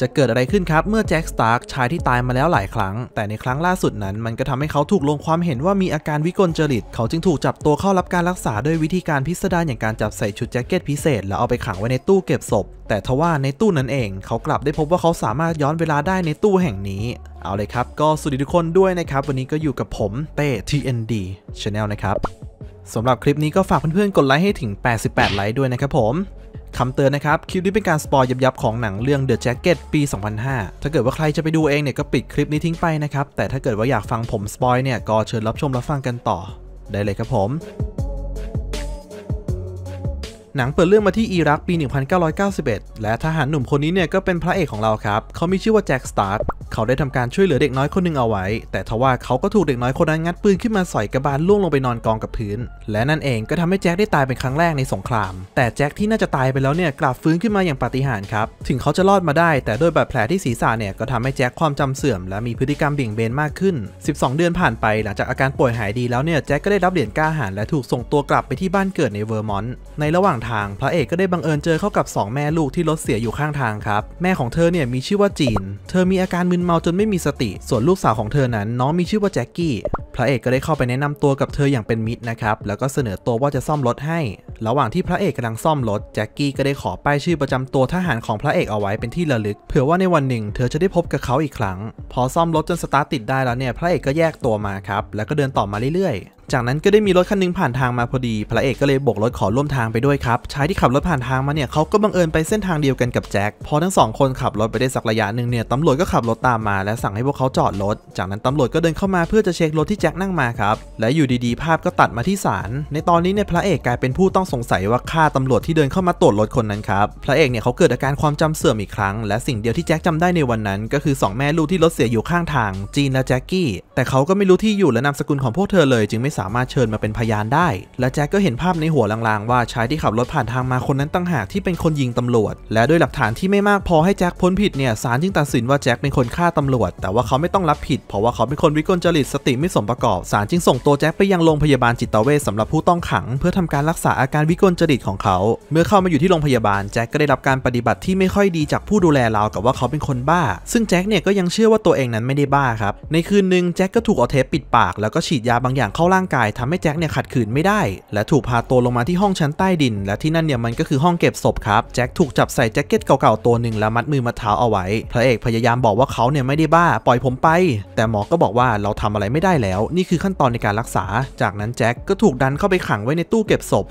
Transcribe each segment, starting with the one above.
จะเกิดอะไรขึ้นครับ เมื่อแจ็คสตาร์กชายที่ตายมาแล้วหลายครั้ง แต่ในครั้งล่าสุดนั้นมันก็ทำให้เขาถูกลงความเห็นว่ามีอาการวิกลจริต เขาจึงถูกจับตัวเข้ารับการรักษาด้วยวิธีการพิสดารอย่างการจับใส่ชุดแจ็คเก็ตพิเศษ แล้วเอาไปขังไว้ในตู้เก็บศพแต่ทว่าในตู้นั้นเอง เขากลับได้พบว่าเขาสามารถย้อนเวลาได้ในตู้แห่งนี้ เอาเลยครับก็สวัสดีทุกคนด้วยนะครับวันนี้ก็อยู่กับผมเต้ TND Channel นะครับสำหรับคลิปนี้ก็ฝากเพื่อนๆกดไลค์ให้ถึง 88ไลค์ด้วยนะครับผมคำเตือนนะครับ คลิปนี้เป็นการสปอยยับยับของหนังเรื่อง The Jacket ปี 2005 ถ้าเกิดว่าใครจะไปดูเองเนี่ย ก็ปิดคลิปนี้ทิ้งไปนะครับ แต่ถ้าเกิดว่าอยากฟังผมสปอยเนี่ย ก็เชิญรับชมรับฟังกันต่อ ได้เลยครับผมหนังเปิดเรื่องมาที่อิรักปี 1991 และทหารหนุ่มคนนี้เนี่ยก็เป็นพระเอกของเราครับ เขามีชื่อว่าแจ็ค สตาร์ท เขาได้ทำการช่วยเหลือเด็กน้อยคนนึงเอาไว้ แต่ทว่าเขาก็ถูกเด็กน้อยคนนั้นงัดปืนขึ้นมาใส่กระบาลล่วงลงไปนอนกองกับพื้น และนั่นเองก็ทำให้แจ็คได้ตายเป็นครั้งแรกในสงคราม แต่แจ็คที่น่าจะตายไปแล้วเนี่ยกลับฟื้นขึ้นมาอย่างปาฏิหาริย์ครับ ถึงเขาจะรอดมาได้ แต่ด้วยบาดแผลที่ศีรษะเนี่ยก็ทำให้แจ็คความจำเสื่อมและมีพฤติกรรมเบี่ยงเบนมากขึ้น 12 เดือนผ่านไป หลังจากอาการป่วยหายดีแล้วเนี่ยแจ็คก็ได้รับเหรียญกล้าหาญและถูกส่งตัวกลับไปที่บ้านเกิดในเวอร์มอนต์ในระหว่างทางพระเอกก็ได้บังเอิญเจอเข้ากับ 2 แม่ลูกที่รถเสียอยู่ข้างทางครับแม่ของเธอเนี่ยมีชื่อว่าจีน เธอมีอาการมึนเมาจนไม่มีสติ ส่วนลูกสาวของเธอนั้นน้องมีชื่อว่าแจ็คกี้พระเอกก็ได้เข้าไปแนะนำตัวกับเธออย่างเป็นมิตรนะครับแล้วก็เสนอตัวว่าจะซ่อมรถให้ ระหว่างที่พระเอกกาลังซ่อมรถแจ็คกี้ก็ได้ขอป้ายชื่อประจำตัวทหารของพระเอกเอาไว้เป็นที่ระลึกเผื่อว่าในวันหนึ่งเธอจะได้พบกับเขาอีกครั้ง พอซ่อมรถจนสตาร์ทติดได้แล้วเนี่ยพระเอกก็แยกตัวมาครับแล้วก็เดินต่อมาเรื่อยๆจากนั้นก็ได้มีรถคันนึงผ่านทางมาพอดี พระเอกก็เลยโบกรถขอร่วมทางไปด้วยครับชายที่ขับรถผ่านทางมาเนี่ยเขาก็บังเอิญไปเส้นทางเดียวกันกับแจ็คพอทั้งสองคนขับรถไปได้สักระยะหนึ่งเนี่ยตำรวจก็ขับรถตามมา และสั่งให้พวกเขาจอดรถ จากนั้นตำรวจก็เดินเข้ามาเพื่อจะเช็ครถที่แจ็คนั่งมาครับและอยู่ดีๆ ภาพก็ตัดมาที่ศาลในตอนนี้เนี่ยพระเอกกลายเป็นผู้ต้องสงสัยว่าฆ่าตำรวจที่เดินเข้ามาตรวจรถคนนั้นครับพระเอกเนี่ยเขาเกิดอาการความจำเสื่อมอีกครั้ง และสิ่งเดียวที่แจ็คจำได้ในวันนั้นก็คือ2แม่ลูกที่รถเสียอยู่ข้างทางจีนและแจ็คกี้แต่เขาก็ไม่รู้ที่อยู่และนามสกุลของพวกเธอเลยจึงไม่สามารถเชิญมาเป็นพยานได้ และแจ็คก็เห็นภาพในหัวลางๆว่าชายที่ขับรถผ่านทางมาคนนั้นต่างหากที่เป็นคนยิงตำรวจ และด้วยหลักฐานที่ไม่มากพอให้แจ็คพ้นผิดเนี่ยศาลจึงตัดสินว่าแจ็คเป็นคนฆ่าตำรวจ แต่ว่าเขาไม่ต้องรับผิด เพราะว่าเขาเป็นคนวิกลจริตสติไม่สมประกอบศาลจึงส่งตัวแจ็คไปยังโรงพยาบาลจิตเวชสำหรับผู้ต้องขังเพื่อทำการรักษาอาการวิกลจริตของเขา เมื่อเข้ามาอยู่ที่โรงพยาบาลแจ็คก็ได้รับการปฏิบัติที่ไม่ค่อยดีจากผู้ดูแลเรากับว่าเขาเป็นคนบ้า ซึ่งแจ็คเนี่ยก็ยังเชื่อว่าตัวเองนั้นไม่ได้บ้าครับในคืนหนึ่งแจ็คก็ถูกเอาเทปปิดปากแล้วก็ฉีดยาบางอย่างเข้าร่างางกายทำให้แจ็คเนี่ยขัดขืนไม่ได้ และถูกพาตัวลงมาที่ห้องชั้นใต้ดิน และที่นั่นเนี่ยมันก็คือห้องเก็บศพครับแจ็คถูกจับใส่แจ็คเก็ตเก่าๆตัวหนึ่งแล้วมัดมือมัดเท้าเอาไว้พระเอกพยายามบอกว่าเขาเนี่ยไม่ได้บ้า ปล่อยผมไป แต่หมอก็บอกว่าเราทำอะไรไม่ได้แล้ว นี่คือขั้นตอนในการรักษา จากนั้นแจ็คก็ถูกดันเข้าไปขังไว้ในตู้เก็บศพ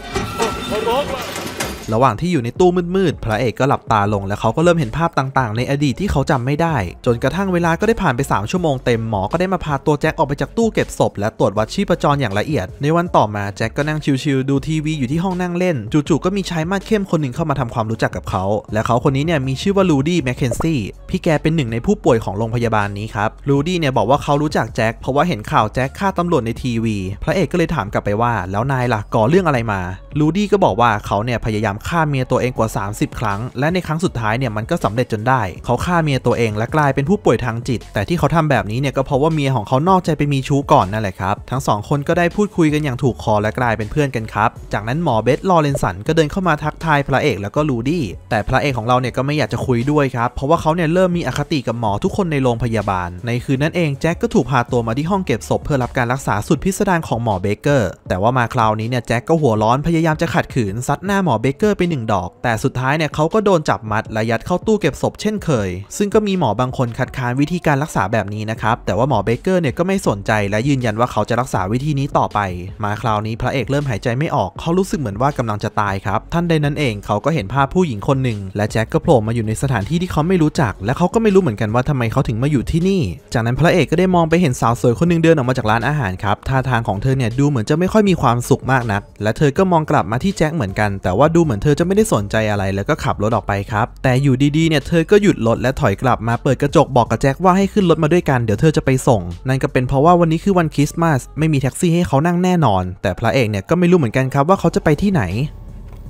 ระหว่างที่อยู่ในตู้มืดๆ พระเอกก็หลับตาลงและเขาก็เริ่มเห็นภาพต่างๆ ในอดีตที่เขาจำไม่ได้จนกระทั่งเวลาก็ได้ผ่านไป 3 ชั่วโมงเต็มหมอ ก็ได้มาพาตัวแจ็คออกไปจากตู้เก็บศพและตรวจวัดชีพจรอย่างละเอียด ในวันต่อมาแจ็คก็นั่งชิลๆ ดูทีวีอยู่ที่ห้องนั่งเล่น จู่ๆ ก็มีชายมาดเข้มคนหนึ่งเข้ามาทำความรู้จักกับเขาและเขาคนนี้เนี่ยมีชื่อว่าลูดี้แมคเคนซี่พี่แกเป็นหนึ่งในผู้ป่วยของโรงพยาบาลนี้ครับลูดี้เนี่ยบอกว่าเขารู้จักแจ็คเพราะว่าเห็นข่าวแจ็คฆ่าตำรวจในทีวีพระเอกก็เลยถามกลับไปว่า แล้วนายล่ะก่อเรื่องอะไรมาลูดี้ก็บอกว่าเขาเนี่ยพยายามามฆ่าเมียตัวเองกว่า 30 ครั้ง และในครั้งสุดท้ายเนี่ยมันก็สำเร็จจนได้ เขาฆ่าเมียตัวเองและกลายเป็นผู้ป่วยทางจิต แต่ที่เขาทำแบบนี้เนี่ยก็เพราะว่าเมียของเขานอกใจไปมีชู้ก่อนนั่นแหละครับทั้งสองคนก็ได้พูดคุยกันอย่างถูกคอและกลายเป็นเพื่อนกันครับจากนั้นหมอเบสลอเรนสันก็เดินเข้ามาทักทายพระเอกแล้วก็ลูดี้แต่พระเอกของเราเนี่ยก็ไม่อยากจะคุยด้วยครับเพราะว่าเขาเนี่ยเริ่มมีอคติกับหมอทุกคนในโรงพยาบาลในคืนนั้นเองแจ็คก็ถูกพาตัวมาที่ห้องเก็บศพเพื่อรับการรักษาสุดพิสดารของหมอเบเกอร์ แต่ว่ามาคราวนี้เนี่ยแจ็คก็หัวร้อนพยายามจะขัดขืนซัดหน้าหมอเบเกอร์ไปหนึ่งดอก แต่สุดท้ายเนี่ยเขาก็โดนจับมัดและยัดเข้าตู้เก็บศพเช่นเคย ซึ่งก็มีหมอบางคนคัดค้านวิธีการรักษาแบบนี้นะครับแต่ว่าหมอเบเกอร์เนี่ยก็ไม่สนใจ และยืนยันว่าเขาจะรักษาวิธีนี้ต่อไป มาคราวนี้พระเอกเริ่มหายใจไม่ออกเขารู้สึกเหมือนว่ากำลังจะตายครับท่านใดนั้นนเองเขาก็เห็นภาพผู้หญิงคนหนึ่ง และแจ็คก็โผล่มาอยู่ในสถานที่ที่เขาไม่รู้จักและเขาก็ไม่รู้เหมือนกันว่าทำไมเขาถึงมาอยู่ที่นี่ จากนั้นพระเอกก็ได้มองไปเห็นสาวสวยคนนึงเดินออกมาจากร้านอาหารครับท่าทางของเธอเนี่ยดูเหมือนจะไม่ค่อยมีความสุขมากนัก และเธอก็มองกลับมาที่แจ็คเหมือนกันแต่ว่าดูเหมือนเธอจะไม่ได้สนใจอะไรแล้วก็ขับรถออกไปครับแต่อยู่ดีๆเนี่ยเธอก็หยุดรถและถอยกลับมา เปิดกระจกบอกกับแจ็คว่าให้ขึ้นรถมาด้วยกันเดี๋ยวเธอจะไปส่ง นั่นก็เป็นเพราะว่าวันนี้คือวันคริสต์มาสไม่มีแท็กซี่ให้เขานั่งแน่นอนแต่พระเอกเนี่ยก็ไม่รู้เหมือนกันครับว่าเขาจะไปที่ไหน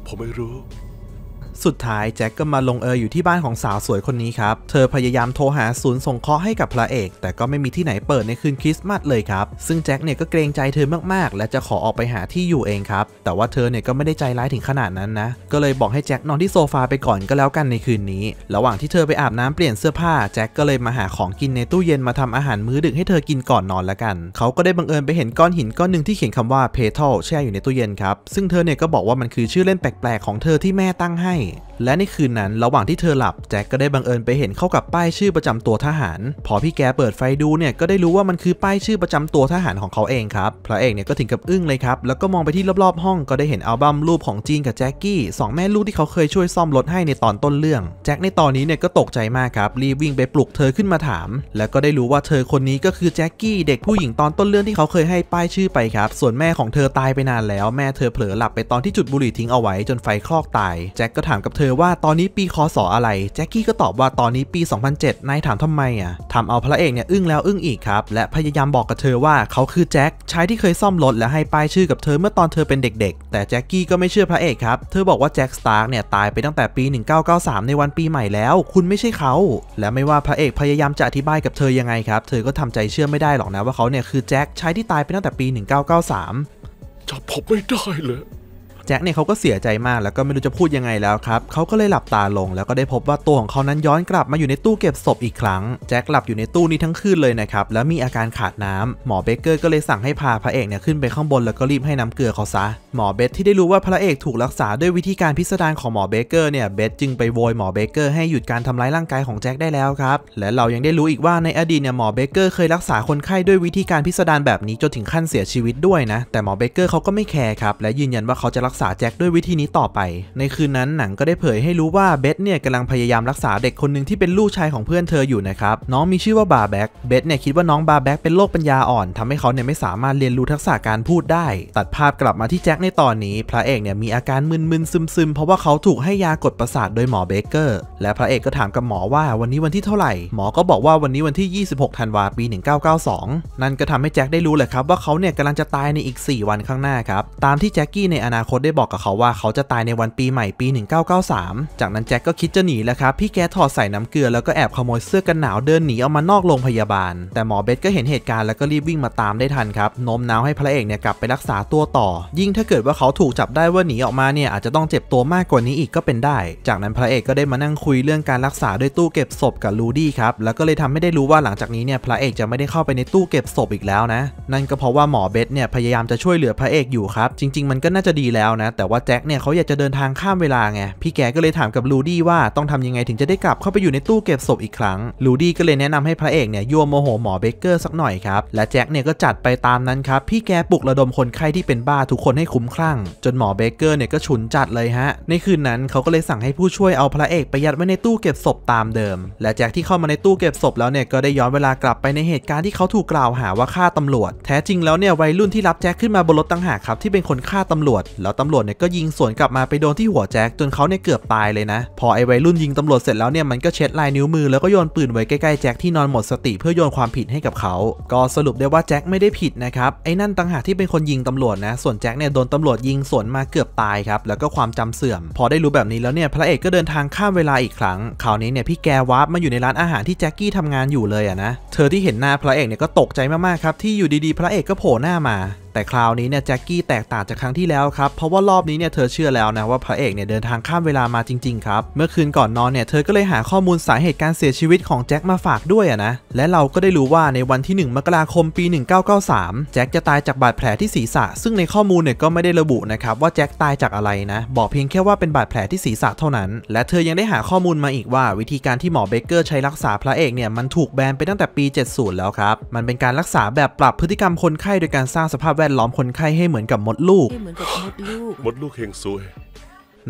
ผมไม่รู้สุดท้าย แจ็คก็มาลงเอยอยู่ที่บ้านของสาวสวยคนนี้ครับ เธอพยายามโทรหาศูนย์ส่งเคราะห์ให้กับพระเอก แต่ก็ไม่มีที่ไหนเปิดในคืนคริสต์มาสเลยครับ ซึ่งแจ็คเนี่ยก็เกรงใจเธอมากๆและจะขอออกไปหาที่อยู่เองครับ แต่ว่าเธอเนี่ยก็ไม่ได้ใจร้ายถึงขนาดนั้นนะ ก็เลยบอกให้แจ็คนอนที่โซฟาไปก่อนก็แล้วกันในคืนนี้ ระหว่างที่เธอไปอาบน้ำเปลี่ยนเสื้อผ้าแจ็คก็เลยมาหาของกินในตู้เย็นมาทำอาหารมื้อดึกให้เธอกินก่อนนอนแล้วกัน เขาก็ได้บังเอิญไปเห็นก้อนหินก้อนหนึ่งที่เขียนคำว่าเพทัลแช่อยู่ในตู้เย็นครับซึ่งเธอเนี่ยก็บอกว่ามันคือชื่อเล่นแปลกๆของเธอที่แม่ตั้งให ini และในคืนนั้นระหว่างที่เธอหลับแจ็คก็ได้บังเอิญไปเห็นเข้ากับป้ายชื่อประจำตัวทหาร พอพี่แกเปิดไฟดูเนี่ยก็ได้รู้ว่ามันคือ ป้ายชื่อประจำตัวทหารของเขาเองครับพระเอกเนี่ยก็ถึงกับอึ้งเลยครับแล้วก็มองไปที่รอบๆ ห้องก็ได้เห็น อัลบั้มรูปของจีนกับแจ็คกี้สองแม่ลูกที่เขาเคยช่วยซ่อมรถให้ในตอนต้นเรื่องแจ็คในตอนนี้เนี่ยก็ตกใจมากครับรีบวิ่งไปปลุกเธอขึ้นมาถามแล้วก็ได้รู้ว่าเธอคนนี้ก็คือแจ็คกี้เด็กผู้หญิงตอนต้นเรื่องที่เขาเคยให้ป้ายชื่อไปครับส่วนแม่ของเธอตายไปนานแล้ว แม่เธอเผลอหลับไปตอนที่จุดบุหรี่ทิ้งเอาไว้จนไฟคลอกตายแจ็คก็ถามกับเธออว่าตอนนี้ปีคศออะไร แจ็คกี้ก็ตอบว่าตอนนี้ปี 2007นายถามทำไมอ่ะทำเอาพระเอกเนี่ยอึ้งแล้วอึ้งอีกครับ และพยายามบอกกับเธอว่าเขาคือแจ็คชายที่เคยซ่อมรถและให้ป้ายชื่อกับเธอเมื่อตอนเธอเป็นเด็กๆ แต่แจ็คกี้ก็ไม่เชื่อพระเอกครับ เธอบอกว่าแจ็คสตาร์กเนี่ยตายไปตั้งแต่ปี 1993 ในวันปีใหม่แล้ว คุณไม่ใช่เขา และไม่ว่าพระเอกพยายามจะอธิบายกับเธอยังไงครับเธอก็ทำใจเชื่อไม่ได้หรอกนะว่าเขาเนี่ยคือแจ็คชายที่ตายไปตั้งแต่ปี1993จะพบไม่ได้เลยแจ็คเนี่ยเขาก็เสียใจมากแล้วก็ไม่รู้จะพูดยังไงแล้วครับเขาก็เลยหลับตาลง แล้วก็ได้พบว่าตัวของเขานั้นย้อนกลับมาอยู่ในตู้เก็บศพอีกครั้งแจ็คหลับอยู่ในตู้นี้ทั้งคืนเลยนะครับแล้วมีอาการขาดน้ำหมอเบเกอร์ ก็เลยสั่งให้พาพระเอกเนี่ยขึ้นไปข้างบนแล้วก็รีบให้น้าเกลือเขาซะหมอเบสที่ได้รู้ว่าพระเอกถูกรักษาด้วยวิธีการพิสดารของหมอเบเกอร์เนี่ยเบสจึงไปโวยหมอเบเกอร์ให้หยุดการทำร้ายร่างกายของแจ็คได้แล้วครับและเรายังได้รู้อีกว่าในอดีตเนี่ยหมอเบเกอร์เคยรักษาคนไข้ด้วยวิธีการพิสดารแบบนี้จนถึงขั้นเสียชีวิตด้วยนะแต่หมอเบเกอร์เขาก็ไม่แคร์ครับและยืนยันว่าเขาจะรักกษาแจ็คด้วยวิธีนี้ต่อไป ในคืนนั้นหนังก็ได้เผยให้รู้ว่าเบสเนี่ยกำลังพยายามรักษาเด็กคนหนึ่งที่เป็นลูกชายของเพื่อนเธออยู่นะครับ น้องมีชื่อว่าบาแบ็กเบสเนี่ยคิดว่าน้องบาแบ็กเป็นโรคปัญญาอ่อนทำให้เขาเนี่ยไม่สามารถเรียนรู้ทักษะการพูดได้ ตัดภาพกลับมาที่แจ็คในตอนนี้ พระเอกเนี่ยมีอาการมึนๆซึมๆเพราะว่าเขาถูกให้ยากดประสาทโดยหมอเบเกอร์และพระเอกก็ถามกับหมอว่าวันนี้วันที่เท่าไหร่ หมอก็บอกว่าวันนี้วันที่ 26ธันวาปี1992 นั่นก็ทำให้แจ็คได้รู้เลยครับว่าเขาเนี่ยกำลังจะตายในอีก 4 วันข้างหน้าครับตามที่แจ็คกี้ในอนาคตได้บอกกับเขาว่าเขาจะตายในวันปีใหม่ปี 1993 จากนั้นแจ็คก็คิดจะหนีแล้วครับ พี่แกถอดใส่น้ำเกลือแล้วก็แอบขโมยเสื้อกันหนาวเดินหนีออกมานอกโรงพยาบาล แต่หมอเบสก็เห็นเหตุการณ์แล้วก็รีบวิ่งมาตามได้ทันครับโน้มน้าวให้พระเอกเนี่ยกลับไปรักษาตัวต่อ ยิ่งถ้าเกิดว่าเขาถูกจับได้ว่าหนีออกมาเนี่ยอาจจะต้องเจ็บตัวมากกว่านี้อีกก็เป็นได้ จากนั้นพระเอกก็ได้มานั่งคุยเรื่องการรักษาด้วยตู้เก็บศพกับลูดี้ครับแล้วก็เลยทำให้ได้รู้ว่าหลังจากนี้เนี่ยพระเอกจะไม่ได้เข้าไปในตู้เก็บศพอีกแล้วนะนั่นก็เพราะว่าหมอเบสเนี่ยพยายามจะช่วยเหลือพระเอกอยู่ครับจริงๆมันก็น่าจะดีแล้วนะแต่ว่าแจ็คเนี่ยเขาอยากจะเดินทางข้ามเวลาไงพี่แกก็เลยถามกับลูดี้ว่าต้องทำยังไงถึงจะได้กลับเข้าไปอยู่ในตู้เก็บศพอีกครั้งลูดี้ก็เลยแนะนำให้พระเอกเนี่ยยั่วโมโหหมอเบเกอร์สักหน่อยครับ และแจ็คเนี่ยก็จัดไปตามนั้นครับพี่แกปลุกระดมคนไข้ที่เป็นบ้าทุกคนให้คุ้มคลั่งจนหมอเบเกอร์เนี่ยก็ฉุนจัดเลยฮะ ในคืนนั้นเขาก็เลยสั่งให้ผู้ช่วยเอาพระเอกไปยัดไว้ในตู้เก็บศพตามเดิม และแจ็คที่เข้ามาในตู้เก็บศพแล้วเนี่ยก็ได้ย้อนเวลากลับไปในเหตุการณ์ที่เขาถูกกล่าวหาว่าฆ่าตำรวจแท้จริงแล้วเนี่ยวัยรุ่นที่รับแจ็คขึ้นมาบนรถต่างหากครับที่เป็นคนฆ่าตำรวจแล้วตำรวจเนี่ยก็ยิงสวนกลับมาไปโดนที่หัวแจ็คจนเขาเนี่ยเกือบตายเลยนะ พอไอ้วัยรุ่นยิงตำรวจเสร็จแล้วเนี่ย มันก็เช็ดลายนิ้วมือแล้วก็โยนปืนไว้ใกล้ๆแจ็คที่นอนหมดสติเพื่อโยนความผิดให้กับเขา ก็สรุปได้ว่าแจ็คไม่ได้ผิดนะครับ ไอ้นั่นต่างหากที่เป็นคนยิงตำรวจนะ ส่วนแจ็คเนี่ย โดนตำรวจยิงสวนมาเกือบตายครับแล้วก็ความจำเสื่อม พอได้รู้แบบนี้แล้วเนี่ยพระเอกก็เดินทางข้ามเวลาอีกครั้งคราวนี้เนี่ยพี่แกวาร์ปมาอยู่ในร้านอาหารที่แจ็คกี้ทำงานอยู่เลยอะนะเธอที่เห็นหน้าพระเอกเนี่ยก็ตกใจมากๆครับที่อยู่ดีๆ พระเอกก็โผล่หน้ามาแต่คราวนี้เนี่ยแจ็คกี้แตกต่างจากครั้งที่แล้วครับ เพราะว่ารอบนี้เนี่ยเธอเชื่อแล้วนะว่าพระเอกเนี่ยเดินทางข้ามเวลามาจริง ๆ ครับ เมื่อคืนก่อนนอนเนี่ยเธอก็เลยหาข้อมูลสาเหตุการเสียชีวิตของแจ็คมาฝากด้วยนะและเราก็ได้รู้ว่าในวันที่ 1มกราคมปี 1993 แจ็คจะตายจากบาดแผลที่ศีรษะซึ่งในข้อมูลเนี่ยก็ไม่ได้ระบุนะครับว่าแจ็คตายจากอะไรนะบอกเพียงแค่ว่าเป็นบาดแผลที่ศีรษะเท่านั้น และเธอยังได้หาข้อมูลมาอีกว่า วิธีการที่หมอเบเกอร์ใช้รักษาพระเอกเนี่ยมันถูกแบนไปตั้งแต่ปี70แล้วครับมันเป็นการรักษาแบบปรับพฤติกรรมคนไข้โดยการสร้างสภาพแวดล้อมคนไข้ให้เหมือนกับมดลูกเหมือนกับมดลูก มดลูกเฮงซวย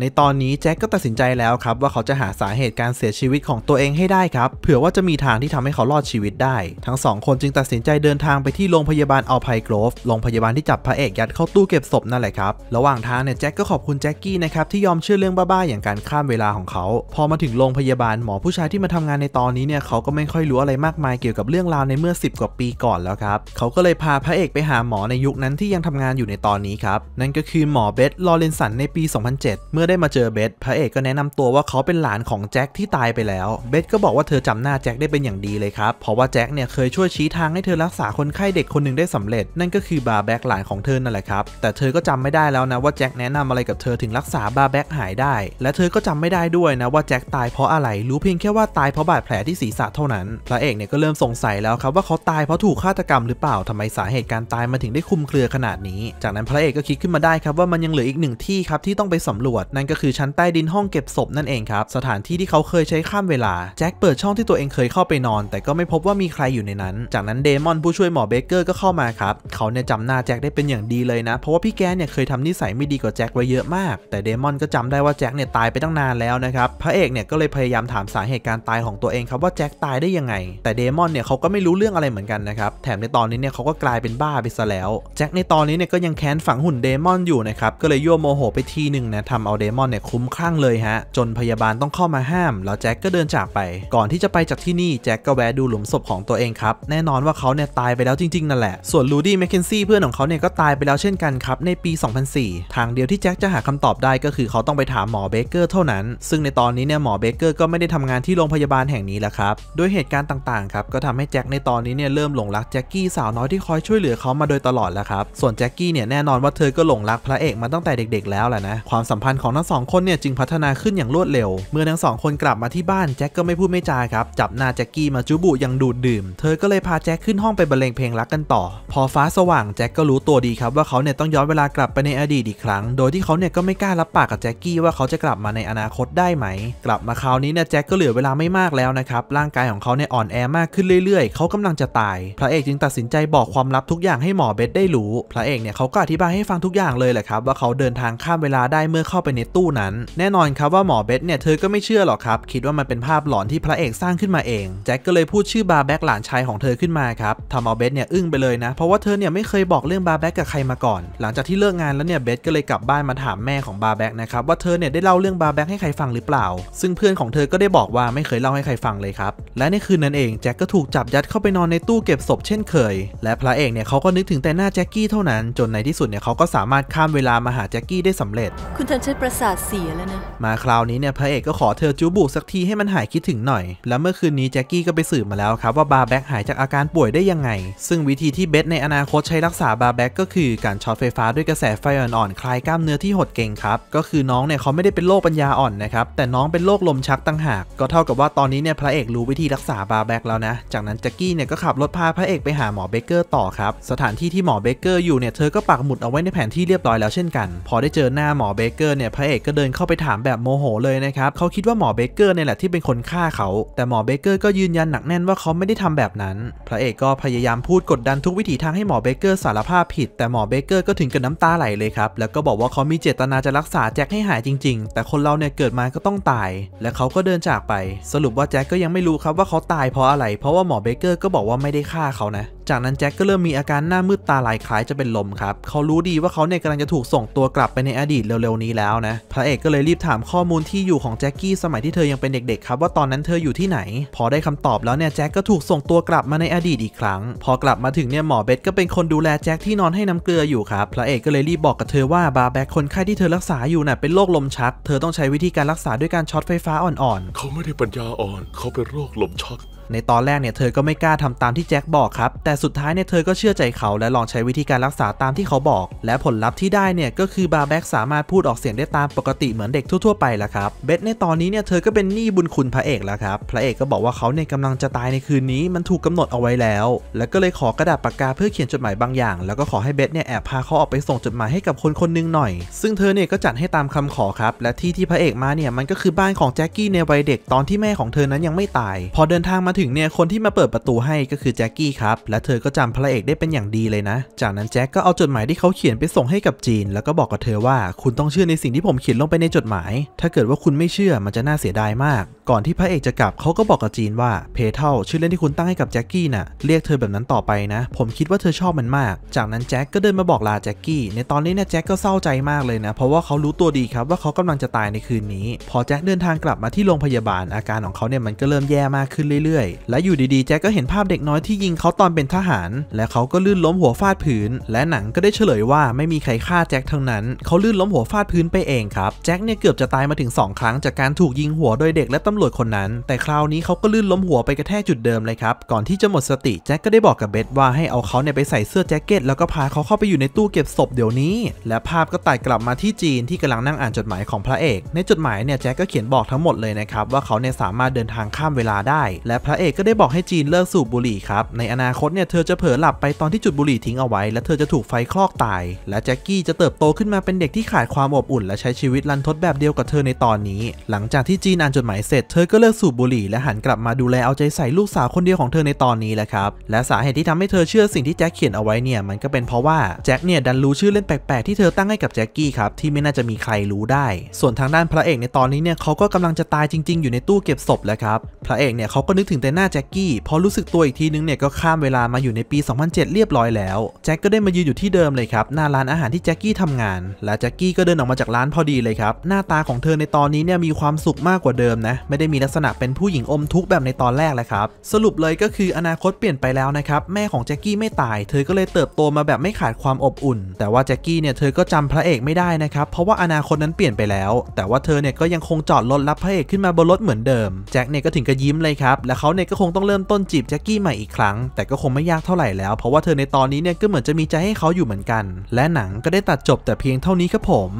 ในตอนนี้แจ็คก็ตัดสินใจแล้วครับว่าเขาจะหาสาเหตุการเสียชีวิตของตัวเองให้ได้ครับเผื่อว่าจะมีทางที่ทำให้เขารอดชีวิตได้ ทั้งสองคนจึงตัดสินใจเดินทางไปที่โรงพยาบาลอัลไพโกรฟโรงพยาบาลที่จับพระเอกยัดเข้าตู้เก็บศพนั่นแหละครับระหว่างทางเนี่ยแจ็คก็ขอบคุณแจ็คกี้นะครับที่ยอมเชื่อเรื่องบ้าๆอย่างการข้ามเวลาของเขา พอมาถึงโรงพยาบาลหมอผู้ชายที่มาทำงานในตอนนี้เนี่ยเขาก็ไม่ค่อยรู้อะไรมากมายเกี่ยวกับเรื่องราวในเมื่อ 10 กว่าปีก่อนแล้วครับเขาก็เลยพาพระเอกไปหาหมอในยุคนั้นที่ยังทำงานอยู่ในตอนนี้ครับนั่นก็คือหมอเบสลอเรนสันในปี 2007เมื่ออได้มาเจอเบสพระเอกก็แนะนำตัวว่าเขาเป็นหลานของแจ็คที่ตายไปแล้วเบสก็บอกว่าเธอจำหน้าแจ็คได้เป็นอย่างดีเลยครับเพราะว่าแจ็คเนี่ยเคยช่วยชี้ทางให้เธอรักษาคนไข้เด็กคนหนึ่งได้สำเร็จนั่นก็คือบาแบ็กหลานของเธอนั่นแหละครับแต่เธอก็จำไม่ได้แล้วนะว่าแจ็คแนะนำอะไรกับเธอถึงรักษาบาแบ็กหายได้และเธอก็จำไม่ได้ด้วยนะว่าแจ็คตายเพราะอะไรรู้เพียงแค่ว่าตายเพราะบาดแผลที่ศีรษะเท่านั้นพระเอกเนี่ยก็เริ่มสงสัยแล้วครับว่าเขาตายเพราะถูกฆาตกรรมหรือเปล่าทำไมสาเหตุการตายมาถึงได้คุมเครือขนาดนี้ จากนั้นพระเอกก็คิดขึ้นมาได้ครับว่ามันยังเหลืออีกหนึ่งที่ครับที่ต้องไปสำรวจนั่นก็คือชั้นใต้ดินห้องเก็บศพนั่นเองครับสถานที่ที่เขาเคยใช้ข้ามเวลาแจ็คเปิดช่องที่ตัวเองเคยเข้าไปนอน แต่ก็ไม่พบว่ามีใครอยู่ในนั้น จากนั้นเดมอนผู้ช่วยหมอเบเกอร์ก็เข้ามาครับเขาเนี่ยจำหน้าแจ็คได้เป็นอย่างดีเลยนะเพราะว่าพี่แกเนี่ยเคยทำนิสัยไม่ดีกับแจ็คไว้เยอะมากแต่เดมอนก็จำได้ว่าแจ็คเนี่ยตายไปตั้งนานแล้วนะครับพระเอกเนี่ยก็เลยพยายามถามสาเหตุการตายของตัวเองครับว่าแจ็คตายได้ยังไงแต่เดมอนเนี่ยเขาก็ไม่รู้เรื่องอะไรเหมือนกันนะครับแถมในตอนนี้เนี่ยเขาก็กลายเป็นบ้าไปซะแล้วแจ็คในตอนนี้เนี่ยก็ยังแค้นฝังหุ่นเดมอนอยู่นะครับก็เลยยั่วโมโหไปทีหนึ่งนะทำเอาเดมอนเนี่ยคุ้มคลั่งเลยฮะ จนพยาบาลต้องเข้ามาห้าม แล้วแจ็คก็เดินจากไป ก่อนที่จะไปจากที่นี่แจ็คก็แวะดูหลุมศพของตัวเองครับ แน่นอนว่าเขาเนี่ยตายไปแล้วจริงๆนั่นแหละ ส่วนลูดี้แมคเคนซี่เพื่อนของเขาเนี่ยก็ตายไปแล้วเช่นกันครับในปี 2004 ทางเดียวที่แจ็คจะหาคำตอบได้ก็คือเขาต้องไปถามหมอเบเกอร์เท่านั้น ซึ่งในตอนนี้เนี่ยหมอเบเกอร์ก็ไม่ได้ทำงานที่โรงพยาบาลแห่งนี้แล้วครับด้วยเหตุการณ์ต่างๆครับก็ทำให้แจ็คในตอนนี้เนี่ยเริ่มหลงรักแจ็คกี้สาวน้อยที่คอยช่วยเหลือเขามาโดยตลอดแล้วครับส่วนแจ็คกี้เนี่ยแน่นอนว่าเธอก็หลงรักพระเอกมาตั้งแต่เด็กๆแล้วแหละนะความสัมพันธ์ของทั้งสองคนเนี่ยจึงพัฒนาขึ้นอย่างรวดเร็ว เมื่อทั้งสองคนกลับมาที่บ้านแจ็คก็ไม่พูดไม่จาครับจับหน้าแจ็คกี้มาจูบุยังดูดดื่ม เธอก็เลยพาแจ็คขึ้นห้องไปบรรเลงเพลงรักกันต่อ พอฟ้าสว่างแจ็คก็รู้ตัวดีครับ ว่าเขาเนี่ยต้องย้อนเวลากลับไปในอดีตอีกครั้ง โดยที่เขาเนี่ยก็ไม่กล้ารับปากกับแจ็คกี้ว่าเขาจะกลับมาในอนาคตได้ไหม กลับมาคราวนี้เนี่ยแจ็คก็เหลือเวลาไม่มากแล้วนะครับร่างกายของเขาเนี่ยอ่อนแอมากขึ้นเรื่อย ๆ เขากำลังจะตายพระเอกจึงตัดสินใจบอกความลับทุกอย่างให้หมอเบสได้รู้พระเอกเนี่ยเขาก็อธิบายให้ฟังทุกอย่างเลยแหละครับว่าเขาเดินทางข้ามเวลาได้เมื่อเข้าไปในตู้นั้น แน่นอนครับว่าหมอเบสเนี่ยเธอก็ไม่เชื่อหรอกครับคิดว่ามันเป็นภาพหลอนที่พระเอกสร้างขึ้นมาเองแจ็คก็เลยพูดชื่อบาแบ็กหลานชายของเธอขึ้นมาครับทำเอาเบสเนี่ยอึ้งไปเลยนะเพราะว่าเธอเนี่ยไม่เคยบอกเรื่องบาแบ็กกับใครมาก่อนหลังจากที่เลิกงานแล้วเนี่ยเบสก็เลยกลับบ้านมาถามแม่ของบาแบ็กนะครับว่าเธอเนี่ยได้เล่าเรื่องบาแบ็กให้ใครฟังหรือเปล่าซึ่งเพื่อนของเธอก็ได้บอกว่าไม่เคยเล่าให้ใครฟังเลยครับและในคืนนั้นเองแจ็คก็ถูกจับยัดเข้าไปนอนในตู้เก็บศพเช่นเคย และพระเอกเนี่ยเขาก็นึกถึงแต่หน้าแจ็คกี้เท่านั้นจนในที่สุดเนี่ยเขาก็สามารถข้ามเวลามาหาแจ็คกี้ได้สำเร็จ คุณทำใช้ปประสาทเสียแล้วนะมาคราวนี้เนี่ยพระเอกก็ขอเธอจูบุกสักทีให้มันหายคิดถึงหน่อย แล้วเมื่อคืนนี้ แจ็คกี้ก็ไปสืบมาแล้วครับ ว่าบาแบ็กหายจากอาการป่วยได้ยังไง ซึ่งวิธีที่เบสในอนาคตใช้รักษาบาแบ็กก็คือการช็อตไฟฟ้าด้วยกระแสไฟอ่อนๆคลายกล้ามเนื้อที่หดเก่งครับ ก็คือน้องเนี่ยเขาไม่ได้เป็นโรคปัญญาอ่อนนะครับแต่น้องเป็นโรคลมชักต่างหากก็เท่ากับว่าตอนนี้เนี่ยพระเอกรู้วิธีรักษาบาแบ็กแล้วนะจากนั้นแจ็คกี้เนี่ยก็ขับรถพาพระเอกไปหาหมอเบเกอร์ต่อครับสถานที่ที่หมอเบเกอร์อยู่เนี่ยเธอก็ปักหมุดเอาไว้ในแผนที่เรียบร้อยแล้วเช่นกัน พอได้เจอหน้าหมอเบเกอร์เนี่ยพระเอกก็เดินเข้าไปถามแบบโมโหเลยนะครับ เขาคิดว่าหมอเบเกอร์เนี่ยแหละที่เป็นคนฆ่าเขา แต่หมอเบเกอร์ก็ยืนยันหนักแน่นว่าเขาไม่ได้ทำแบบนั้น พระเอกก็พยายามพูดกดดันทุกวิถีทางให้หมอเบเกอร์สารภาพผิด แต่หมอเบเกอร์ก็ถึงกับน้ำตาไหลเลยครับ แล้วก็บอกว่าเขามีเจตนาจะรักษาแจ็คให้หายจริงๆ แต่คนเราเนี่ยเกิดมาก็ต้องตาย และเขาก็เดินจากไป สรุปว่าแจ็คก็ยังไม่รู้ครับว่าเขาตายเพราะอะไร เพราะว่าหมอเบเกอร์ก็บอกว่าไม่ได้ฆ่าเขานะจากนั้นแจ็คก็เริ่มมี อาการหน้ามืดตาไหลคล้ายจะเป็นลมครับเขารู้ดีว่าเขาเนี่ยกำลังจะถูกส่งตัวกลับไปในอดีตเร็วๆนี้แล้วนะพระเอกก็เลยรีบถามข้อมูลที่อยู่ของแจ็คกี้สมัยที่เธอยังเป็นเด็กๆครับว่าตอนนั้นเธออยู่ที่ไหน พอได้คำตอบแล้วเนี่ยแจ็คก็ถูกส่งตัวกลับมาในอดีตอีกครั้งพอกลับมาถึงเนี่ยหมอเบสก็เป็นคนดูแลแจ็คที่นอนให้น้ำเกลืออยู่ครับพระเอกก็เลยรีบบอกกับเธอว่าบาแบกคนไข้ที่เธอรักษาอยู่น่ะเป็นโรคลมชักเธอต้องใช้วิธีการรักษาด้วยการช็อตไฟฟ้าอ่อนๆ เขาไม่ได้ปัญญาอ่อนเขาเป็นโรคลมชักในตอนแรกเนี่ยเธอก็ไม่กล้าทำตามที่แจ็คบอกครับ แต่สุดท้ายเนี่ยเธอก็เชื่อใจเขาและลองใช้วิธีการรักษาตามที่เขาบอก และผลลัพธ์ที่ได้เนี่ยก็คือบาแบ็กสามารถพูดออกเสียงได้ตามปกติเหมือนเด็กทั่วๆไปแล้วครับเบธในตอนนี้เนี่ยเธอก็เป็นหนี้บุญคุณพระเอกแล้วครับ พระเอกก็บอกว่าเขาเนี่ยกำลังจะตายในคืนนี้มันถูกกาหนดเอาไว้แล้ว แล้วก็เลยขอกระดาษปากกาเพื่อเขียนจดหมายบางอย่าง แล้วก็ขอให้เบธเนี่ยแอบพาเขาออกไปส่งจดหมายให้กับคนคนนึงหน่อย ซึ่งเธอเนี่ยก็จัดให้ตามคำขอครับ และที่ที่พระเอกมาเนี่ยมันก็คือบ้านของแจ็คกี้ในวัยเด็กตอนที่แม่ของเธอนั้นยังไม่ตายพอเดินทางมาถึงเนี่ยคนที่มาเปิดประตูให้ก็คือแจ็คกี้ครับ และเธอก็จำพระเอกได้เป็นอย่างดีเลยนะ จากนั้นแจ็คก็เอาจดหมายที่เขาเขียนไปส่งให้กับจีนแล้วก็บอกกับเธอว่า คุณต้องเชื่อในสิ่งที่ผมเขียนลงไปในจดหมาย ถ้าเกิดว่าคุณไม่เชื่อมันจะน่าเสียดายมาก ก่อนที่พระเอกจะกลับเขาก็บอกกับจีนว่าเพเทลชื่อเล่นที่คุณตั้งให้กับแจ็คกี้น่ะเรียกเธอแบบนั้นต่อไปนะ ผมคิดว่าเธอชอบมันมาก จากนั้นแจ็คก็เดินมาบอกลาแจ็คกี้ในตอนนี้เนี่ยแจ็คก็เศร้าใจมากเลยนะเพราะว่าเขารู้ตัวดีครับว่าเขากำลังจะตายในคืนนี้ พอแจ็คเดินทางกลับมาที่โรงพยาบาลอาการของเขาเนี่ยมันก็เริ่มแย่มากขึ้นเรื่อยและอยู่ดีๆแจ็คก็เห็นภาพเด็กน้อยที่ยิงเขาตอนเป็นทหารและเขาก็ลื่นล้มหัวฟาดพื้น และหนังก็ได้เฉลยว่าไม่มีใครฆ่าแจ็คทั้งนั้นเขาลื่นล้มหัวฟาดพื้นไปเองครับแจ็คเนี่ยเกือบจะตายมาถึง2ครั้งจากการถูกยิงหัวโดยเด็กและตำรวจคนนั้นแต่คราวนี้เขาก็ลื่นล้มหัวไปกระแทกจุดเดิมเลยครับก่อนที่จะหมดสติแจ็คก็ได้บอกกับเบธว่าให้เอาเขาเนี่ยไปใส่เสื้อแจ็คเก็ตแล้วก็พาเขาเข้าไปอยู่ในตู้เก็บศพเดี๋ยวนี้ และภาพก็ตัดกลับมาที่จีนที่กำลังนั่งอ่านจดหมายของพระเอก ในจดหมายเนี่ยแจ็คก็เขียนบอกทั้งหมดเลยนะครับว่าเขาเนี่ยสามารถเดินทางข้ามเวลาได้และพระเอกก็ได้บอกให้จีนเลิกสูบบุหรี่ครับในอนาคตเนี่ยเธอจะเผลอหลับไปตอนที่จุดบุหรี่ทิ้งเอาไว้ และเธอจะถูกไฟคลอกตาย และแจ็คกี้จะเติบโตขึ้นมาเป็นเด็กที่ขาดความอบอุ่นและใช้ชีวิตลันทดแบบเดียวกับเธอในตอนนี้หลังจากที่จีนอ่านจดหมายเสร็จเธอก็เลิกสูบบุหรี่ และหันกลับมาดูแลเอาใจใส่ลูกสาวคนเดียวของเธอในตอนนี้แหละครับและสาเหตุที่ทำให้เธอเชื่อสิ่งที่แจ็คเขียนเอาไว้เนี่ยมันก็เป็นเพราะว่าแจ็คเนี่ยดันรู้ชื่อเล่นแปลกๆที่เธอตั้งให้กับแจ็คกี้ครับที่ไม่น่าจะมีใครรู้ได้ ส่วนทางด้านพระเอกในตอนนี้เนี่ยเขาก็กำลังจะตายจริง ๆ อยู่ในตู้เก็บศพแล้วครับพระเอกเนี่ยเขาก็นึกถึงแต่หน้าแจ็คกี้ พอรู้สึกตัวอีกทีนึงเนี่ยก็ข้ามเวลามาอยู่ในปี 2007 เรียบร้อยแล้ว แจ็คก็ได้มายืนอยู่ที่เดิมเลยครับหน้าร้านอาหารที่แจ็คกี้ทำงานและแจ็คกี้ก็เดินออกมาจากร้านพอดีเลยครับหน้าตาของเธอในตอนนี้เนี่ยมีความสุขมากกว่าเดิมนะ ไม่ได้มีลักษณะเป็นผู้หญิงอมทุกข์ แบบในตอนแรกแล้วครับสรุปเลยก็คืออนาคตเปลี่ยนไปแล้วนะครับแม่ของแจ็คกี้ไม่ตายเธอก็เลยเติบโตมาแบบไม่ขาดความอบอุ่น แต่ว่าแจ็คกี้เนี่ยเธอก็จำพระเอกไม่ได้นะครับเพราะว่าอนาคตนั้นเปลี่ยนไปแล้ว แต่ว่าเธอเนี่ยก็ยังคงจอดรถรับพระเอกขึ้นมาบนรถเหมือนเดิมแจ็คเนี่ยก็ถึงกับยิ้มเลยครับและเขาเนี่ยก็คงต้องเริ่มต้นจีบแจ็คกี้ใหม่อีกครั้งแต่ก็คงไม่ยากเท่าไหร่แล้ว เพราะว่าเธอในตอนนี้เนี่ยก็เหมือนจะมีใจให้เขาอยู่เหมือนกัน และหนังก็ได้ตัดจบแต่เพียงเท่านี้ครับผม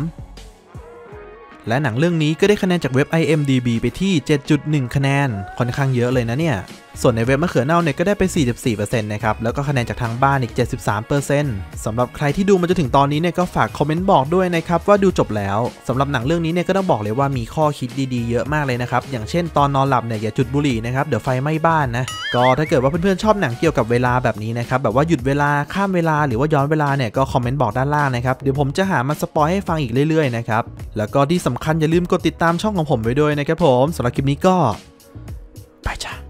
และหนังเรื่องนี้ก็ได้คะแนนจากเว็บ IMDB ไปที่ 7.1 คะแนน ค่อนข้างเยอะเลยนะเนี่ย ส่วนในเว็บมะเขือเน่าเนี่ยก็ได้ไป 44%นะครับ แล้วก็คะแนนจากทางบ้านอีก 73%สำหรับใครที่ดูมาจนถึงตอนนี้เนี่ยก็ฝากคอมเมนต์บอกด้วยนะครับว่าดูจบแล้ว สำหรับหนังเรื่องนี้เนี่ยก็ต้องบอกเลยว่ามีข้อคิดดีๆ เยอะมากเลยนะครับ อย่างเช่นตอนนอนหลับเนี่ยอย่าจุดบุหรี่นะครับเดี๋ยวไฟไหม้บ้านนะ ก็ถ้าเกิดว่าเพื่อนๆชอบหนังเกี่ยวกับเวลาแบบนี้นะครับแบบว่าหยุดเวลาข้ามเวลาหรือว่าย้อนเวลาเนี่ยก็คอมเมนต์บอกด้านล่างนะครับเดี๋ยวผมจะหามาสปอยให้ฟังอีกเรื่อยๆนะครับแล้วก็ที่สำำคัญ อย่าลืมกดติดตามช่องของผมไว้ด้วยนะครับผมสำหรับคลิปนี้ก็ ไปจ้า